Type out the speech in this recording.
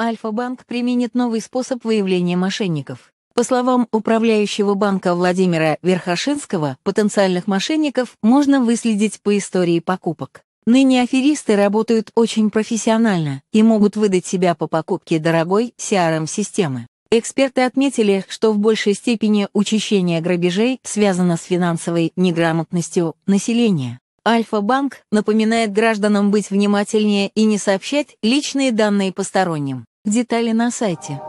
Альфа-банк применит новый способ выявления мошенников. По словам управляющего банка Владимира Верхошинского, потенциальных мошенников можно выследить по истории покупок. Ныне аферисты работают очень профессионально и могут выдать себя по покупке дорогой CRM-системы. Эксперты отметили, что в большей степени учащение грабежей связано с финансовой неграмотностью населения. Альфа-банк напоминает гражданам быть внимательнее и не сообщать личные данные посторонним. Детали на сайте.